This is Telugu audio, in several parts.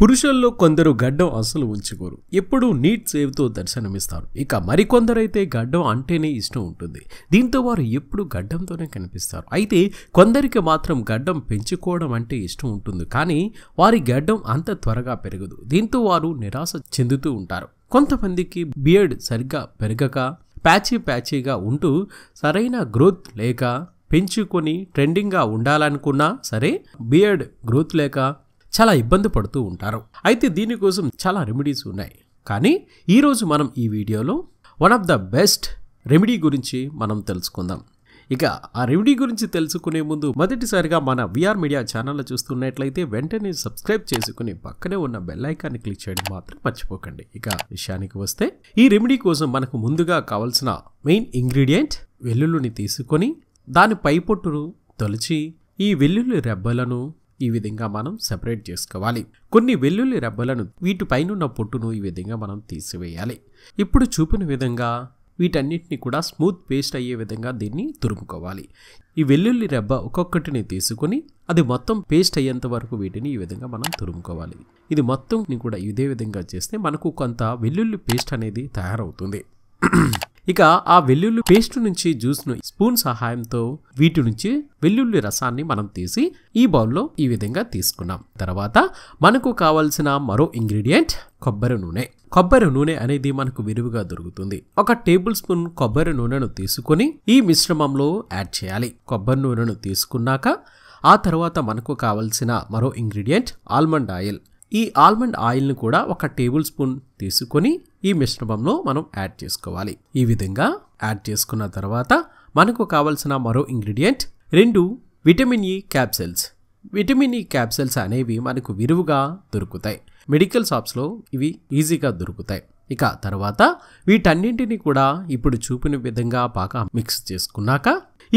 పురుషుల్లో కొందరు గడ్డం అసలు ఉంచుకోరు ఎప్పుడూ నీట్ సేవ్తో దర్శనమిస్తారు ఇక మరికొందరైతే గడ్డం అంటేనే ఇష్టం ఉంటుంది దీంతో వారు ఎప్పుడు గడ్డంతోనే కనిపిస్తారు అయితే కొందరికి మాత్రం గడ్డం పెంచుకోవడం అంటే ఇష్టం ఉంటుంది కానీ వారి గడ్డం అంత త్వరగా పెరగదు దీంతో వారు నిరాశ చెందుతూ ఉంటారు కొంతమందికి బియర్డ్ సరిగ్గా పెరగక ప్యాచీ ప్యాచీగా ఉంటూ సరైన గ్రోత్ లేక పెంచుకొని ట్రెండింగ్గా ఉండాలనుకున్నా సరే బియర్డ్ గ్రోత్ లేక చాలా ఇబ్బంది పడుతూ ఉంటారు అయితే దీనికోసం చాలా రెమెడీస్ ఉన్నాయి కానీ ఈరోజు మనం ఈ వీడియోలో one of the best remedy గురించి మనం తెలుసుకుందాం ఇక ఆ రెమెడీ గురించి తెలుసుకునే ముందు మొదటిసారిగా మన విఆర్ మీడియా ఛానల్ చూస్తున్నట్లయితే వెంటనే సబ్స్క్రైబ్ చేసుకుని పక్కనే ఉన్న బెల్ క్లిక్ చేయడం మాత్రం మర్చిపోకండి ఇక విషయానికి వస్తే ఈ రెమెడీ కోసం మనకు ముందుగా కావాల్సిన మెయిన్ ఇంగ్రీడియంట్ వెల్లుల్లిని తీసుకొని దాని పై పొట్టును తొలిచి ఈ వెల్లుల్లి రెబ్బలను ఈ విధంగా మనం సెపరేట్ చేసుకోవాలి కొన్ని వెల్లుల్లి రెబ్బలను వీటిపైనున్న పొట్టును ఈ విధంగా మనం తీసివేయాలి ఇప్పుడు చూపిన విధంగా వీటన్నిటిని కూడా స్మూత్ పేస్ట్ అయ్యే విధంగా దీన్ని తురుముకోవాలి ఈ వెల్లుల్లి రెబ్బ ఒక్కొక్కటిని తీసుకొని అది మొత్తం పేస్ట్ అయ్యేంత వరకు వీటిని ఈ విధంగా మనం తురుముకోవాలి ఇది మొత్తం కూడా ఇదే విధంగా చేస్తే మనకు కొంత వెల్లుల్లి పేస్ట్ అనేది తయారవుతుంది ఇక ఆ వెల్లుల్లి పేస్ట్ నుంచి ను స్పూన్ సహాయంతో వీటి నుంచి వెల్లుల్లి రసాన్ని మనం తీసి ఈ బౌల్లో ఈ విధంగా తీసుకున్నాం తర్వాత మనకు కావలసిన మరో ఇంగ్రీడియంట్ కొబ్బరి నూనె కొబ్బరి నూనె అనేది మనకు విరివిగా దొరుకుతుంది ఒక టేబుల్ స్పూన్ కొబ్బరి నూనెను తీసుకుని ఈ మిశ్రమంలో యాడ్ చేయాలి కొబ్బరి నూనెను తీసుకున్నాక ఆ తర్వాత మనకు కావలసిన మరో ఇంగ్రీడియంట్ ఆల్మండ్ ఆయిల్ ఈ ఆల్మండ్ ఆయిల్ను కూడా ఒక టేబుల్ స్పూన్ తీసుకొని ఈ మిశ్రమంలో మనం యాడ్ చేసుకోవాలి ఈ విధంగా యాడ్ చేసుకున్న తర్వాత మనకు కావలసిన మరో ఇంగ్రీడియంట్ రెండు vitamin E e capsules vitamin E e capsules అనేవి మనకు విరువుగా దొరుకుతాయి మెడికల్ షాప్స్లో ఇవి ఈజీగా దొరుకుతాయి ఇక తర్వాత వీటన్నింటినీ కూడా ఇప్పుడు చూపిన విధంగా బాగా మిక్స్ చేసుకున్నాక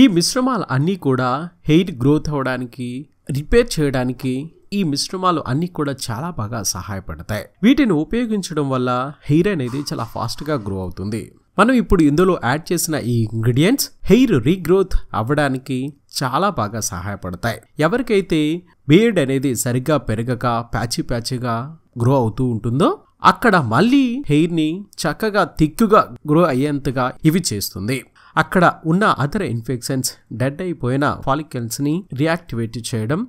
ఈ మిశ్రమాలు అన్నీ కూడా హెయిర్ గ్రోత్ అవ్వడానికి రిపేర్ చేయడానికి ఈ మిశ్రమాలు అన్ని కూడా చాలా బాగా సహాయపడతాయి వీటిని ఉపయోగించడం వల్ల హెయిర్ అనేది చాలా ఫాస్ట్గా గ్రో అవుతుంది మనం ఇప్పుడు ఇందులో యాడ్ చేసిన ఈ ఇంగ్రీడియంట్స్ హెయిర్ రీగ్రోత్ అవ్వడానికి చాలా బాగా సహాయపడతాయి ఎవరికైతే బియర్డ్ అనేది సరిగ్గా పెరగక ప్యాచి ప్యాచిగా గ్రో అవుతూ ఉంటుందో అక్కడ మళ్ళీ హెయిర్ని చక్కగా తిక్కుగా గ్రో అయ్యేంతగా ఇవి చేస్తుంది అక్కడ ఉన్న అదర్ ఇన్ఫెక్షన్స్ డెడ్ అయిపోయిన ఫాలికల్స్ని రియాక్టివేట్ చేయడం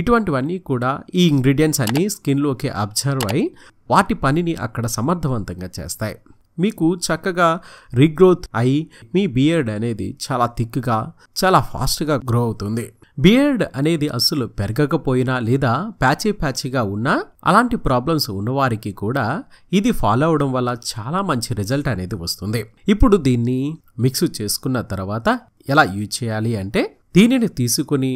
ఇటువంటివన్నీ కూడా ఈ ఇంగ్రీడియంట్స్ అన్నీ స్కిన్లోకి అబ్జర్వ్ అయి వాటి పనిని అక్కడ సమర్థవంతంగా చేస్తాయి మీకు చక్కగా రీగ్రోత్ అయి మీ బియర్డ్ అనేది చాలా థిక్గా చాలా ఫాస్ట్గా గ్రో అవుతుంది బియర్డ్ అనేది అసలు పెరగకపోయినా లేదా ప్యాచీ ప్యాచీగా ఉన్నా అలాంటి ప్రాబ్లమ్స్ ఉన్నవారికి కూడా ఇది ఫాలో అవడం వల్ల చాలా మంచి రిజల్ట్ అనేది వస్తుంది ఇప్పుడు దీన్ని మిక్స్ చేసుకున్న తర్వాత ఎలా యూజ్ చేయాలి అంటే దీనిని తీసుకుని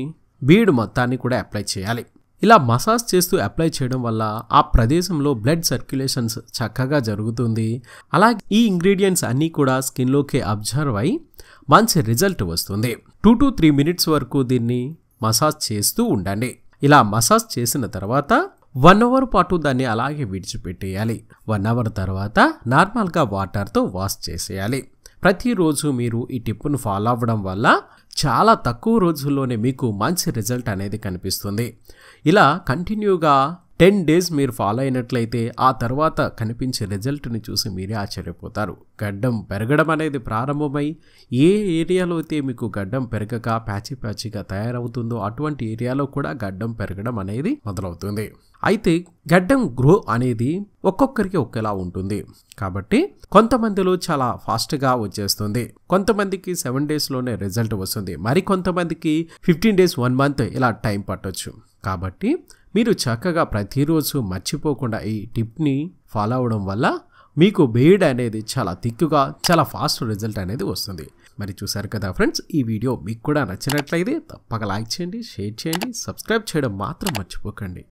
బీడ్ మొత్తాన్ని కూడా అప్లై చేయాలి ఇలా మసాజ్ చేస్తూ అప్లై చేయడం వల్ల ఆ ప్రదేశంలో బ్లడ్ సర్క్యులేషన్స్ చక్కగా జరుగుతుంది అలాగే ఈ ఇంగ్రీడియంట్స్ అన్నీ కూడా స్కిన్లోకి అబ్జర్వ్ అయి మంచి రిజల్ట్ వస్తుంది టూ టు త్రీ మినిట్స్ వరకు దీన్ని మసాజ్ చేస్తూ ఉండండి ఇలా మసాజ్ చేసిన తర్వాత వన్ అవర్ పాటు దాన్ని అలాగే విడిచిపెట్టేయాలి వన్ అవర్ తర్వాత నార్మల్గా వాటర్తో వాష్ చేసేయాలి ప్రతిరోజు మీరు ఈ టిప్పును ఫాలో అవ్వడం వల్ల చాలా తక్కువ రోజుల్లోనే మీకు మంచి రిజల్ట్ అనేది కనిపిస్తుంది ఇలా కంటిన్యూగా టెన్ డేస్ మీరు ఫాలో అయినట్లయితే ఆ తర్వాత కనిపించే రిజల్ట్ని చూసి మీరే ఆశ్చర్యపోతారు గడ్డం పెరగడం అనేది ప్రారంభమై ఏ ఏరియాలో అయితే మీకు గడ్డం పెరగక ప్యాచి ప్యాచిగా తయారవుతుందో అటువంటి ఏరియాలో కూడా గడ్డం పెరగడం అనేది మొదలవుతుంది అయితే గడ్డం గ్రో అనేది ఒక్కొక్కరికి ఒకేలా ఉంటుంది కాబట్టి కొంతమందిలో చాలా ఫాస్ట్గా వచ్చేస్తుంది కొంతమందికి సెవెన్ డేస్లోనే రిజల్ట్ వస్తుంది మరి కొంతమందికి ఫిఫ్టీన్ డేస్ వన్ మంత్ ఇలా టైం పట్టవచ్చు కాబట్టి మీరు చక్కగా ప్రతిరోజు మర్చిపోకుండా ఈ టిప్ని ఫాలో అవడం వల్ల మీకు బెయిడ్ అనేది చాలా తిక్కుగా చాలా ఫాస్ట్ రిజల్ట్ అనేది వస్తుంది మరి చూసారు కదా ఫ్రెండ్స్ ఈ వీడియో మీకు కూడా నచ్చినట్లయితే తప్పక లైక్ చేయండి షేర్ చేయండి సబ్స్క్రైబ్ చేయడం మాత్రం మర్చిపోకండి